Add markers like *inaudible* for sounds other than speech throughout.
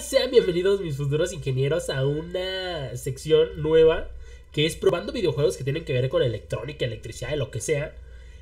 sean bienvenidos mis futuros ingenieros a una sección nueva que es probando videojuegos que tienen que ver con electrónica, electricidad, lo que sea.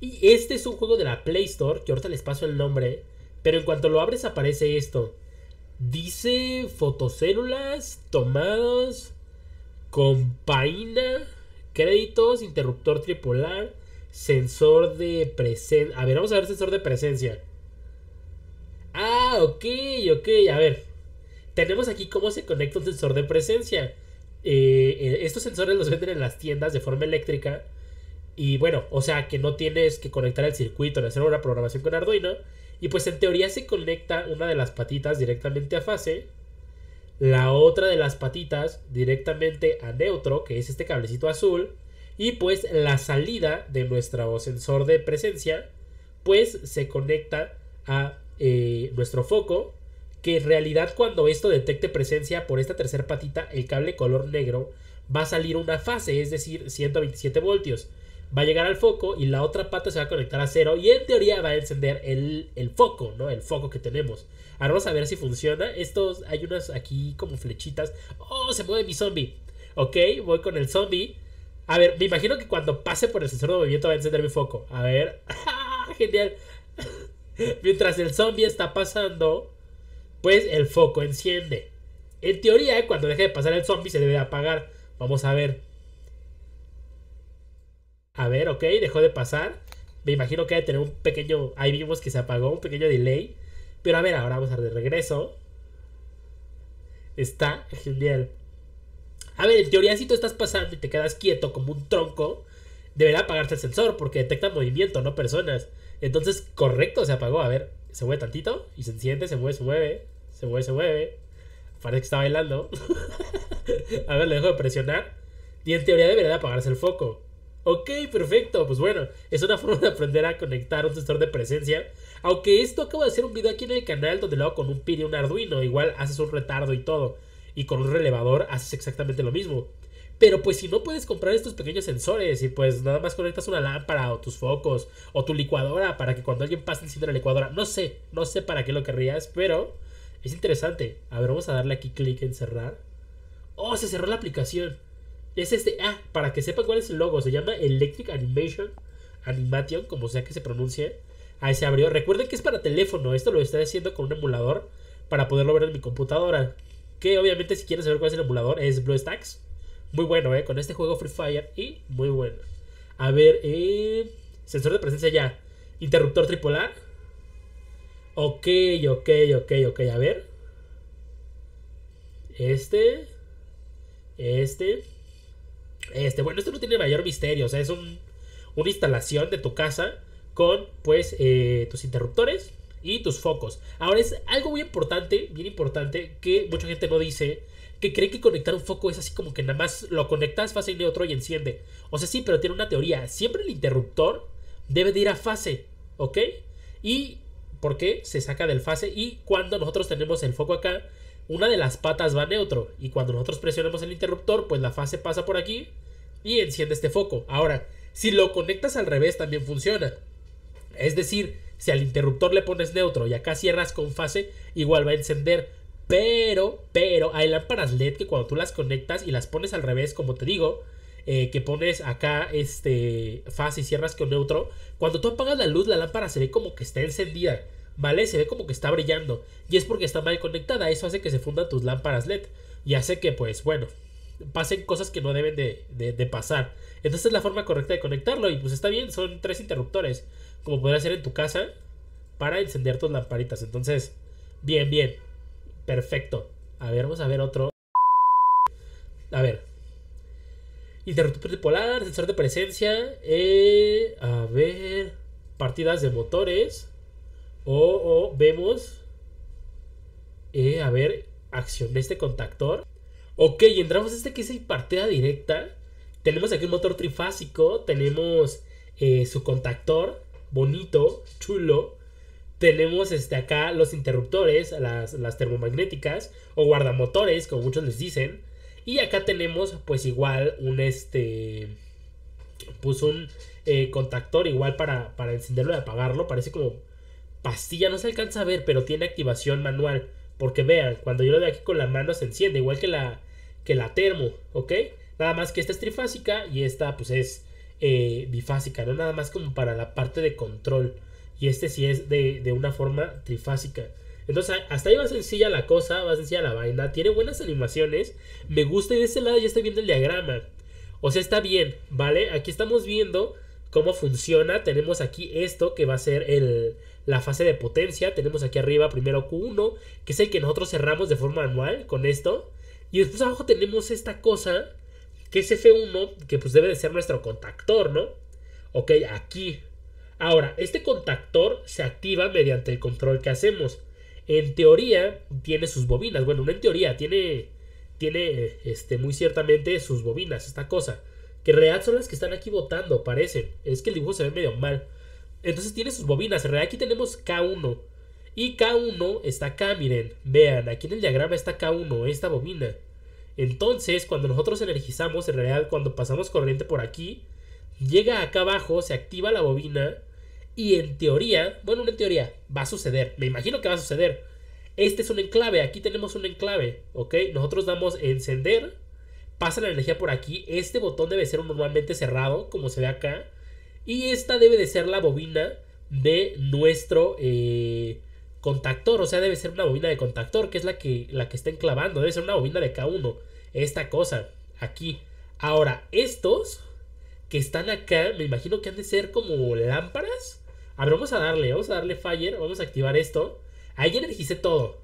Y este es un juego de la Play Store, que ahorita les paso el nombre, pero en cuanto lo abres aparece esto. Dice fotocélulas, tomados, compaína, créditos, interruptor tripolar, sensor de presencia. A ver, vamos a ver sensor de presencia. Ah, ok, ok, a ver tenemos aquí cómo se conecta un sensor de presencia. Eh, eh, estos sensores los venden en las tiendas de forma eléctrica. Y bueno, o sea que no tienes que conectar el circuito ni hacer una programación con Arduino. Y pues en teoría se conecta una de las patitas directamente a fase. La otra de las patitas directamente a neutro, que es este cablecito azul. Y pues la salida de nuestro sensor de presencia, pues se conecta a eh, nuestro foco, que en realidad cuando esto detecte presencia por esta tercera patita, el cable color negro va a salir una fase, es decir, 127 voltios. Va a llegar al foco y la otra pata se va a conectar a cero y en teoría va a encender el, foco, ¿no? El foco que tenemos. Ahora vamos a ver si funciona. Estos, hay unas aquí como flechitas. ¡Oh, se mueve mi zombie! Ok, voy con el zombie. A ver, me imagino que cuando pase por el sensor de movimiento va a encender mi foco. A ver. *laughs* ¡Ah, ¡Genial! *laughs* Mientras el zombie está pasando, pues el foco enciende. En teoría, cuando deje de pasar el zombie se debe apagar. Vamos a ver. A ver, ok, dejó de pasar. Me imagino que ha de tener un pequeño... Ahí vimos que se apagó, un pequeño delay. Pero a ver, ahora vamos a de regreso. Está genial. A ver, en teoría si tú estás pasando y te quedas quieto como un tronco, deberá apagarse el sensor porque detecta movimiento, no personas. Entonces, correcto, se apagó. A ver, se mueve tantito y se enciende se mueve, se mueve, se mueve, se mueve. Parece que está bailando. *laughs* a ver, le dejo de presionar. Y en teoría debería apagarse el foco. Ok, perfecto. Pues bueno, es una *laughs* forma de aprender a conectar un sensor de presencia. Aunque esto acabo de hacer un video aquí en el canal donde lo hago con un PIN y un Arduino. Igual haces un retardo y todo. Y con un relevador haces exactamente lo mismo. Pero pues si no puedes comprar estos pequeños sensores y pues nada más conectas una lámpara o tus focos o tu licuadora para que cuando alguien pase encima de la licuadora, no sé, no sé para qué lo querrías, pero es interesante. A ver, vamos a darle aquí clic en cerrar. Oh, se cerró la aplicación. Es este, ah, para que sepa cuál es el logo, se llama Electric Animation, Animation, como sea que se pronuncie. Ahí se abrió. Recuerden que es para teléfono, esto lo estoy haciendo con un emulador para poderlo ver en mi computadora. Que obviamente si quieres saber cuál es el emulador es BlueStacks muy bueno, ¿eh? Con este juego Free Fire y muy bueno. A ver, eh, sensor de presencia ya. Interruptor tripolar. Ok, ok, ok, ok. A ver. Este. Este. Este. Bueno, esto no tiene mayor misterio. O sea, es un, una instalación de tu casa con, pues, eh, tus interruptores y tus focos. Ahora es algo muy importante, bien importante, que mucha gente no dice que cree que conectar un foco es así como que nada más lo conectas fase y neutro y enciende. O sea, sí, pero tiene una teoría. Siempre el interruptor debe de ir a fase, ¿ok? Y ¿por qué? Se saca del fase y cuando nosotros tenemos el foco acá, una de las patas va a neutro y cuando nosotros presionamos el interruptor, pues la fase pasa por aquí y enciende este foco. Ahora, si lo conectas al revés también funciona. Es decir, si al interruptor le pones neutro y acá cierras con fase, igual va a encender. Pero, pero hay lámparas LED que cuando tú las conectas y las pones al revés, como te digo, eh, que pones acá este fase y cierras con neutro, cuando tú apagas la luz la lámpara se ve como que está encendida, ¿vale? Se ve como que está brillando y es porque está mal conectada, eso hace que se fundan tus lámparas LED y hace que pues bueno, pasen cosas que no deben de, de, pasar. Entonces es la forma correcta de conectarlo y pues está bien, son tres interruptores, como podría hacer en tu casa para encender tus lamparitas. Entonces, bien, bien. Perfecto. A ver, vamos a ver otro. A ver. Interruptor bipolar, sensor de presencia. Eh, a ver. Partidas de motores. O, vemos. Eh, a ver. Acción de este contactor. Ok, entramos a este que es el partida directa. Tenemos aquí un motor trifásico. Tenemos eh, su contactor. Bonito, chulo. Tenemos este, acá los interruptores, las, las termomagnéticas o guardamotores, como muchos les dicen. Y acá tenemos pues igual un este... Pues un eh, contactor igual para, encenderlo y apagarlo. Parece como pastilla, no se alcanza a ver, pero tiene activación manual. Porque vean, cuando yo lo de aquí con la mano se enciende, igual que la, que la termo, ¿ok? Nada más que esta es trifásica y esta pues es eh, bifásica, ¿no? Nada más como para la parte de control y este sí es de, una forma trifásica. Entonces, hasta ahí va sencilla la cosa, va sencilla la vaina, tiene buenas animaciones, me gusta y de este lado ya estoy viendo el diagrama. O sea, está bien, ¿vale? Aquí estamos viendo cómo funciona, tenemos aquí esto que va a ser el, la fase de potencia, tenemos aquí arriba primero Q1, que es el que nosotros cerramos de forma anual con esto, y después abajo tenemos esta cosa, que es F1, que pues debe de ser nuestro contactor, ¿no? Ok, aquí, Ahora, este contactor se activa mediante el control que hacemos. En teoría, tiene sus bobinas. Bueno, no en teoría, tiene, tiene este, muy ciertamente sus bobinas, esta cosa. Que en realidad son las que están aquí botando, parece. Es que el dibujo se ve medio mal. Entonces tiene sus bobinas. En realidad aquí tenemos K1. Y K1 está acá, miren. Vean, aquí en el diagrama está K1, esta bobina. Entonces, cuando nosotros energizamos, en realidad cuando pasamos corriente por aquí, llega acá abajo, se activa la bobina y en teoría, bueno, en teoría, va a suceder. Me imagino que va a suceder. Este es un enclave, aquí tenemos un enclave, ¿ok? Nosotros damos encender, pasa la energía por aquí. Este botón debe ser normalmente cerrado, como se ve acá. Y esta debe de ser la bobina de nuestro eh, contactor. O sea, debe ser una bobina de contactor, que es la que, la que está enclavando. Debe ser una bobina de K1. Esta cosa, aquí. Ahora, estos que están acá, me imagino que han de ser como lámparas. A ver, vamos a darle, vamos a darle fire, vamos a activar esto. Ahí energicé todo.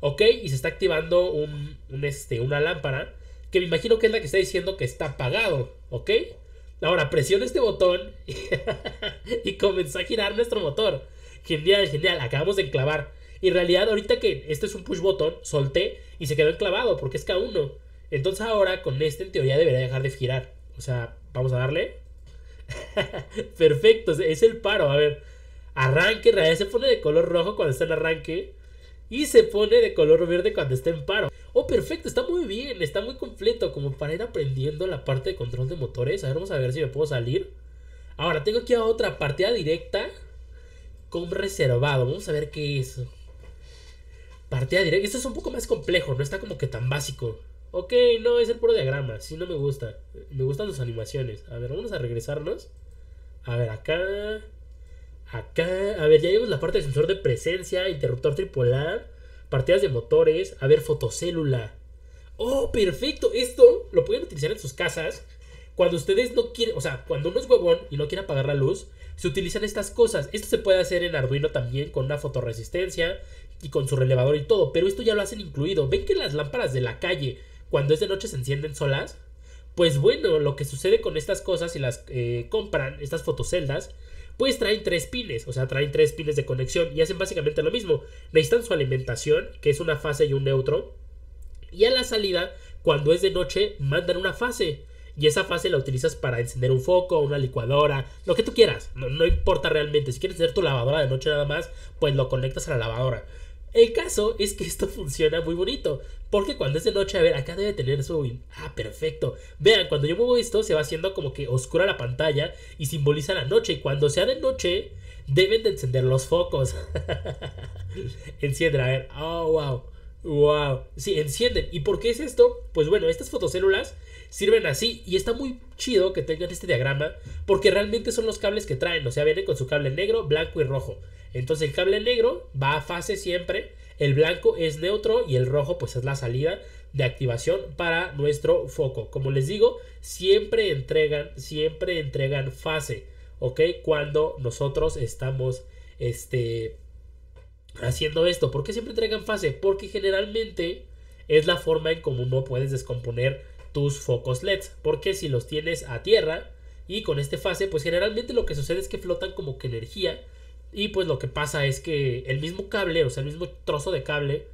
Ok, y se está activando un, este, una lámpara. Que me imagino que es la que está diciendo que está apagado. Ok. Ahora presiona este botón *laughs* y, comenzó a girar nuestro motor. Genial, genial. Acabamos de enclavar. Y en realidad, ahorita que este es un push botón, solté y se quedó enclavado porque es K1. Entonces ahora con este en teoría debería dejar de girar. O sea, vamos a darle. *laughs* Perfecto, es el paro. A ver, arranque, en se pone de color rojo cuando está en arranque y se pone de color verde cuando está en paro. Oh, perfecto, está muy bien, está muy completo, como para ir aprendiendo la parte de control de motores. A ver, vamos a ver si me puedo salir. Ahora, tengo aquí a otra partida directa con reservado. Vamos a ver qué es. Partida directa, esto es un poco más complejo, no está como que tan básico. Ok, no, es el puro diagrama. si no me gusta. Me gustan sus animaciones. A ver, vamos a regresarnos. A ver, acá. Acá. A ver, ya vimos la parte del sensor de presencia, interruptor tripolar, partidas de motores. A ver, fotocélula. Oh, perfecto. Esto lo pueden utilizar en sus casas. Cuando ustedes no quieren, o sea, cuando uno es huevón y no quiere apagar la luz, se utilizan estas cosas. Esto se puede hacer en Arduino también con una fotoresistencia y con su relevador y todo, pero esto ya lo hacen incluido. Ven que las lámparas de la calle cuando es de noche se encienden solas, pues bueno, lo que sucede con estas cosas, si las eh, compran, estas fotoceldas, pues traen tres pines, o sea, traen tres pines de conexión y hacen básicamente lo mismo. Necesitan su alimentación, que es una fase y un neutro, y a la salida, cuando es de noche, mandan una fase. Y esa fase la utilizas para encender un foco, una licuadora, lo que tú quieras. No, importa realmente. Si quieres tener tu lavadora de noche nada más, pues lo conectas a la lavadora. El caso es que esto funciona muy bonito, porque cuando es de noche, a ver, acá debe tener su... Ah, perfecto. Vean, cuando yo muevo esto, se va haciendo como que oscura la pantalla y simboliza la noche. Y cuando sea de noche, deben de encender los focos. *laughs* Encienden, a ver. Oh, wow. Wow. Sí, encienden. ¿Y por qué es esto? Pues bueno, estas fotocélulas sirven así y está muy chido que tengan este diagrama porque realmente son los cables que traen. O sea, vienen con su cable negro, blanco y rojo. Entonces el cable negro va a fase siempre, el blanco es neutro y el rojo pues es la salida de activación para nuestro foco. Como les digo, siempre entregan, siempre entregan fase, ¿ok? Cuando nosotros estamos, este, haciendo esto. ¿Por qué siempre entregan fase? Porque generalmente es la forma en cómo no puedes descomponer tus focos LEDs. Porque si los tienes a tierra y con este fase, pues generalmente lo que sucede es que flotan como que energía y pues lo que pasa es que el mismo cable, o sea, el mismo trozo de cable,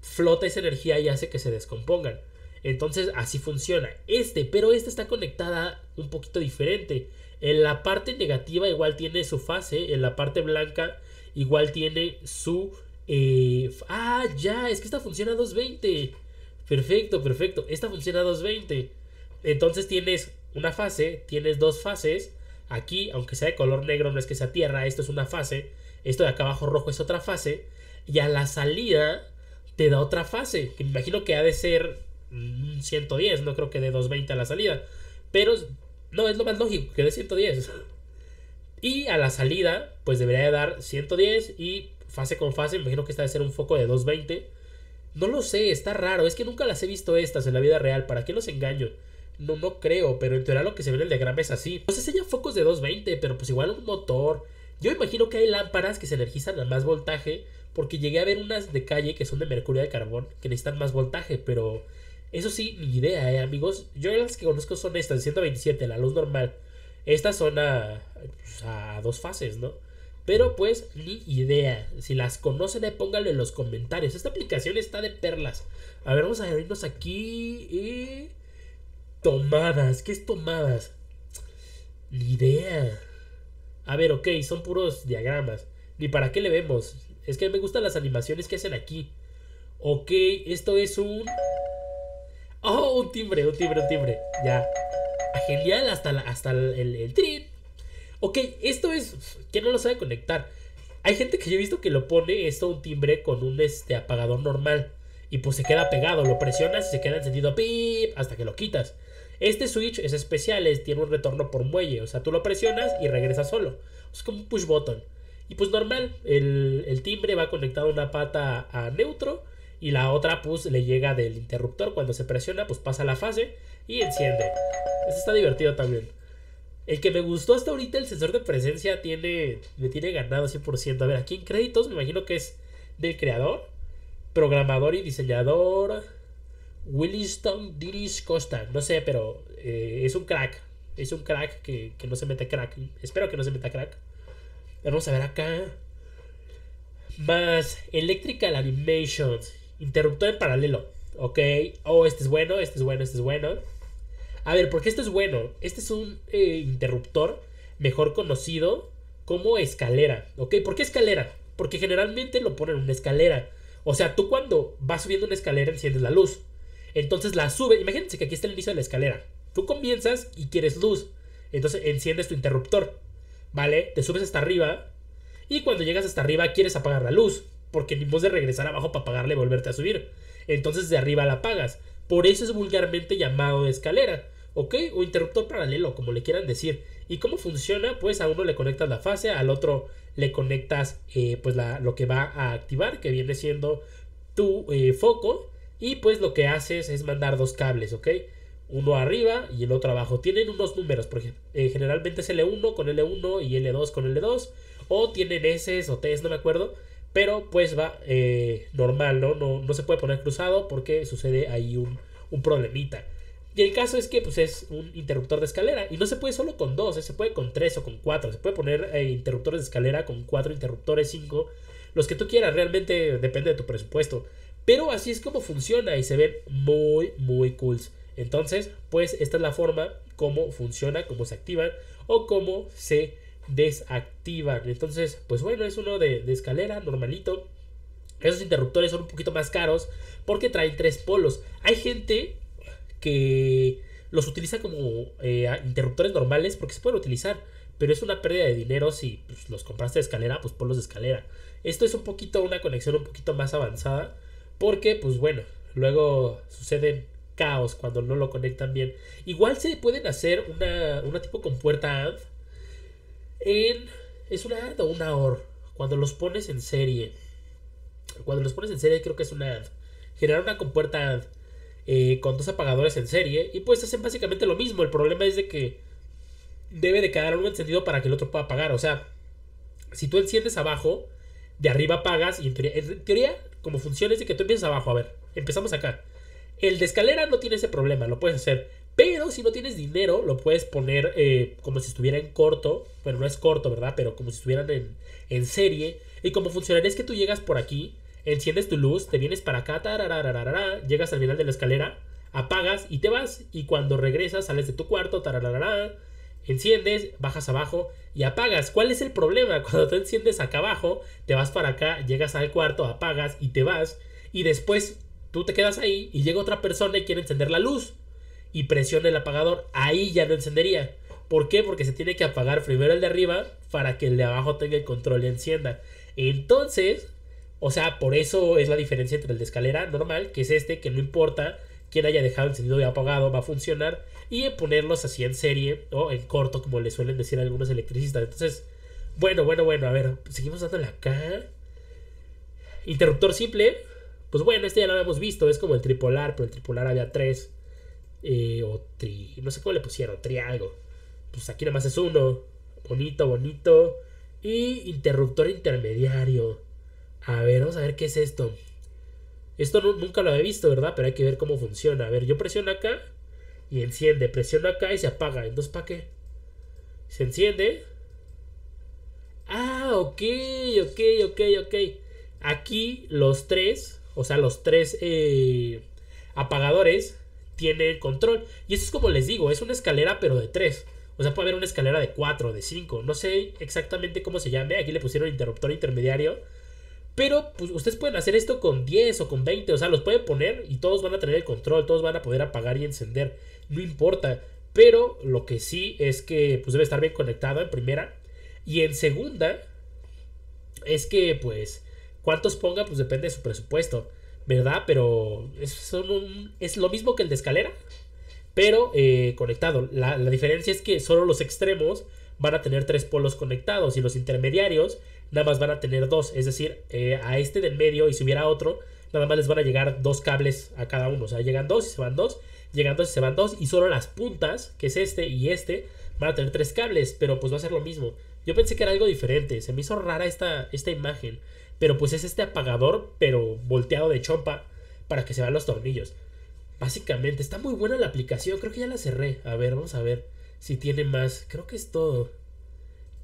flota esa energía y hace que se descompongan. Entonces así funciona este, pero esta está conectada un poquito diferente. En la parte negativa igual tiene su fase, en la parte blanca igual tiene su... Eh, ah, ya, es que esta funciona a 220. Perfecto, perfecto. Esta funciona a 220. Entonces tienes una fase, tienes dos fases Aquí, aunque sea de color negro, no es que sea tierra, esto es una fase. Esto de acá abajo rojo es otra fase. Y a la salida te da otra fase, que me imagino que ha de ser 110, mm, no creo que de 220 a la salida. Pero no, es lo más lógico, que de 110. *laughs* Y a la salida, pues debería de dar 110 y fase con fase, me imagino que está de ser un foco de 220. No lo sé, está raro, es que nunca las he visto estas en la vida real, ¿para qué los engaño? No, no creo, pero en teoría lo que se ve en el diagrama es así. pues se focos de 220, pero pues igual un motor. Yo imagino que hay lámparas que se energizan a más voltaje, porque llegué a ver unas de calle que son de mercurio de carbón, que necesitan más voltaje, pero eso sí, ni idea, eh, amigos. Yo las que conozco son estas, 127, la luz normal. Estas son a, pues, a dos fases, ¿no? Pero pues, ni idea. Si las conocen, eh, pónganlo en los comentarios. Esta aplicación está de perlas. A ver, vamos a irnos aquí y... Tomadas, ¿qué es tomadas? Ni idea. A ver, ok, son puros diagramas. Ni para qué le vemos. Es que me gustan las animaciones que hacen aquí. Ok, esto es un... Oh, un timbre, un timbre, un timbre. Ya. Genial, hasta, hasta el, el, Ok, esto es... ¿Quién no lo sabe conectar. Hay gente que yo he visto que lo pone esto un timbre con un este, apagador normal y pues se queda pegado, lo presionas y se queda encendido pip hasta que lo quitas. Este switch es especial, es, tiene un retorno por muelle, o sea, tú lo presionas y regresa solo. Es como un push button. Y pues normal, el, timbre va conectado A una pata a neutro y la otra pues le llega del interruptor. Cuando se presiona pues pasa la fase y enciende. eso está divertido también. El que me gustó hasta ahorita, el sensor de presencia, tiene, me tiene ganado 100%. A ver, aquí en créditos me imagino que es del creador programador y diseñador Williston Diris Costa. No sé, pero eh, es un crack. Es un crack que, no se mete crack. Espero que no se meta crack. Vamos a ver acá. Más Electrical Animations. Interruptor en paralelo. Ok. Oh, este es bueno, este es bueno, este es bueno. A ver, ¿por qué este es bueno. Este es un eh, interruptor mejor conocido como escalera. ¿Ok? ¿Por qué escalera? Porque generalmente lo ponen en una escalera. O sea, tú cuando vas subiendo una escalera enciendes la luz. Entonces la sube. Imagínense que aquí está el inicio de la escalera. Tú comienzas y quieres luz. Entonces enciendes tu interruptor. ¿Vale? Te subes hasta arriba. Y cuando llegas hasta arriba quieres apagar la luz. Porque ni modo de regresar abajo para apagarla y volverte a subir. Entonces de arriba la apagas. Por eso es vulgarmente llamado escalera. ¿ok? O interruptor paralelo, como le quieran decir. ¿Y cómo funciona? Pues a uno le conectas la fase, al otro le conectas eh, pues lo que va a activar, que viene siendo tu eh, foco. Y pues lo que haces es mandar dos cables, ¿ok? Uno arriba y el otro abajo. Tienen unos números, por ejemplo. Eh, generalmente es L1 con L1 y L2 con L2. O tienen S o T, no me acuerdo. Pero pues va normal, ¿no? ¿no? se puede poner cruzado porque sucede ahí un, un problemita. Y el caso es que pues, es un interruptor de escalera. Y no se puede solo con dos, ¿eh? se puede con tres o con cuatro. Se puede poner eh, interruptores de escalera con cuatro interruptores, cinco. Los que tú quieras, realmente depende de tu presupuesto. Pero así es como funciona y se ven muy, muy cool. Entonces, pues esta es la forma cómo funciona, cómo se activan o cómo se desactivan. Entonces, pues bueno, es uno de, de escalera normalito. Esos interruptores son un poquito más caros porque traen tres polos. Hay gente que los utiliza como eh, interruptores normales porque se pueden utilizar, pero es una pérdida de dinero si pues, los compraste de escalera, pues ponlos de escalera. Esto es un poquito una conexión un poquito más avanzada porque pues bueno, luego suceden caos cuando no lo conectan bien. Igual se pueden hacer una, una tipo con puerta en... Es una o una OR. Cuando los pones en serie. Cuando los pones en serie creo que es una Generar una compuerta AND eh, con dos apagadores en serie y pues hacen básicamente lo mismo. El problema es de que debe de quedar uno encendido para que el otro pueda apagar. O sea, si tú enciendes abajo, de arriba apagas y en teoría, como funciona es de que tú empiezas abajo. A ver, empezamos acá. El de escalera no tiene ese problema, lo puedes hacer. Pero si no tienes dinero, lo puedes poner eh, como si estuviera en corto. Bueno, no es corto, ¿verdad? Pero como si estuvieran en, en serie. Y como funcionaría es que tú llegas por aquí enciendes tu luz, te vienes para acá, llegas al final de la escalera, apagas y te vas. Y cuando regresas, sales de tu cuarto, enciendes, bajas abajo y apagas. ¿Cuál es el problema? *laughs* Cuando te enciendes acá abajo, te vas para acá, llegas al cuarto, apagas y te vas. Y después tú te quedas ahí y llega otra persona y quiere encender la luz y presiona el apagador. Ahí ya no encendería. ¿Por qué? Porque se tiene que apagar primero el de arriba para que el de abajo tenga el control y encienda. Entonces, o sea, por eso es la diferencia entre el de escalera normal, que es este, que no importa quién haya dejado encendido y apagado, va a funcionar, y ponerlos así en serie o en corto, como le suelen decir algunos electricistas. Entonces, bueno, bueno, bueno, a ver, seguimos dándole acá. Interruptor simple, pues bueno, este ya lo habíamos visto, es como el tripolar, pero el tripolar había tres. Eh, o tri. No sé cómo le pusieron, tri algo. Pues aquí nomás más es uno. Bonito, bonito. Y interruptor intermediario. A ver, vamos a ver qué es esto. Esto nunca lo había visto, ¿verdad? Pero hay que ver cómo funciona. A ver, yo presiono acá y enciende. Presiono acá y se apaga. Entonces, ¿para qué? Se enciende. Ah, ok, ok, ok, ok. Aquí los tres, o sea, los tres eh, apagadores tienen control. Y esto es como les digo, es una escalera pero de tres. O sea, puede haber una escalera de cuatro, de cinco no sé exactamente cómo se llame. Aquí le pusieron interruptor intermediario. Pero pues, ustedes pueden hacer esto con 10 o con 20, o sea, los pueden poner y todos van a tener el control, todos van a poder apagar y encender, no importa. Pero lo que sí es que pues, debe estar bien conectado en primera. Y en segunda, es que pues cuántos ponga pues depende de su presupuesto, ¿verdad? Pero es, lo mismo que el de escalera, pero eh, conectado. La, la diferencia es que solo los extremos van a tener tres polos conectados y los intermediarios nada más van a tener dos. Es decir, eh, a este del medio y si hubiera otro, nada más les van a llegar dos cables a cada uno. O sea, llegan dos y se van dos, llegan dos y se van dos. Y solo las puntas, que es este y este, van a tener tres cables, pero pues va a ser lo mismo. Yo pensé que era algo diferente, se me hizo rara esta, esta imagen. Pero pues es este apagador, pero volteado de chompa para que se vean los tornillos. Básicamente, está muy buena la aplicación, creo que ya la cerré. A ver, vamos a ver si tiene más. Creo que es todo.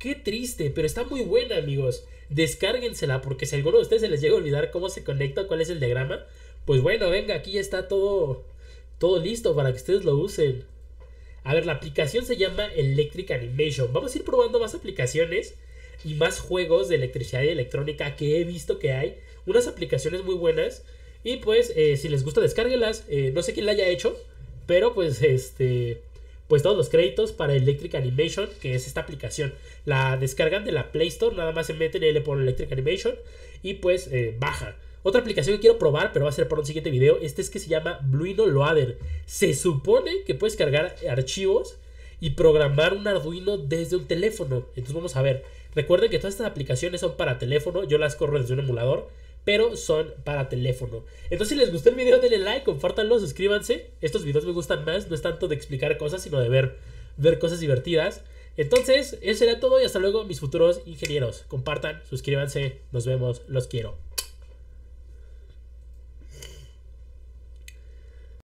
Qué triste, pero está muy buena, amigos. Descárguensela, porque si alguno de ustedes se les llega a olvidar cómo se conecta, cuál es el diagrama, pues bueno, venga, aquí ya está todo, todo listo para que ustedes lo usen. A ver, la aplicación se llama Electric Animation. Vamos a ir probando más aplicaciones y más juegos de electricidad y electrónica que he visto que hay. Unas aplicaciones muy buenas. Y pues, eh, si les gusta, descárguenlas. Eh, no sé quién la haya hecho, pero pues este pues todos los créditos para Electric Animation, que es esta aplicación. La descargan de la Play Store, nada más se meten y le ponen Electric Animation y pues eh, baja. Otra aplicación que quiero probar, pero va a ser para un siguiente video, este es que se llama Bluino Loader. Se supone que puedes cargar archivos y programar un Arduino desde un teléfono. Entonces vamos a ver. Recuerden que todas estas aplicaciones son para teléfono, yo las corro desde un emulador pero son para teléfono. Entonces, si les gustó el video, denle like, compártanlo, suscríbanse. Estos videos me gustan más, no es tanto de explicar cosas, sino de ver, ver cosas divertidas. Entonces, eso era todo y hasta luego, mis futuros ingenieros. Compartan, suscríbanse, nos vemos, los quiero.